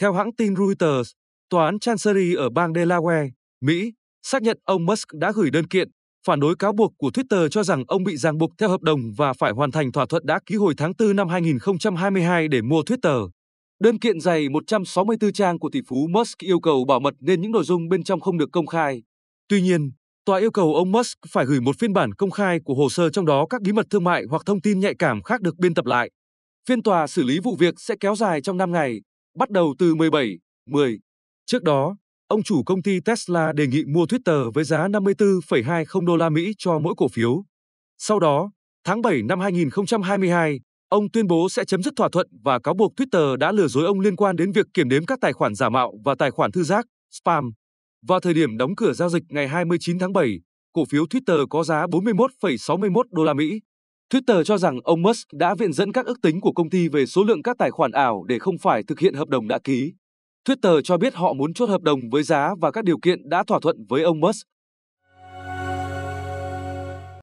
Theo hãng tin Reuters, Tòa án Chancery ở bang Delaware, Mỹ, xác nhận ông Musk đã gửi đơn kiện phản đối cáo buộc của Twitter cho rằng ông bị ràng buộc theo hợp đồng và phải hoàn thành thỏa thuận đã ký hồi tháng 4 năm 2022 để mua Twitter. Đơn kiện dày 164 trang của tỷ phú Musk yêu cầu bảo mật nên những nội dung bên trong không được công khai. Tuy nhiên, tòa yêu cầu ông Musk phải gửi một phiên bản công khai của hồ sơ trong đó các bí mật thương mại hoặc thông tin nhạy cảm khác được biên tập lại. Phiên tòa xử lý vụ việc sẽ kéo dài trong 5 ngày, bắt đầu từ 17, 10. Trước đó, ông chủ công ty Tesla đề nghị mua Twitter với giá 54,20 đô la Mỹ cho mỗi cổ phiếu. Sau đó, tháng 7 năm 2022, ông tuyên bố sẽ chấm dứt thỏa thuận và cáo buộc Twitter đã lừa dối ông liên quan đến việc kiểm đếm các tài khoản giả mạo và tài khoản thư giác, spam. Vào thời điểm đóng cửa giao dịch ngày 29 tháng 7, cổ phiếu Twitter có giá 41,61 đô la Mỹ. Twitter cho rằng ông Musk đã viện dẫn các ước tính của công ty về số lượng các tài khoản ảo để không phải thực hiện hợp đồng đã ký. Twitter cho biết họ muốn chốt hợp đồng với giá và các điều kiện đã thỏa thuận với ông Musk.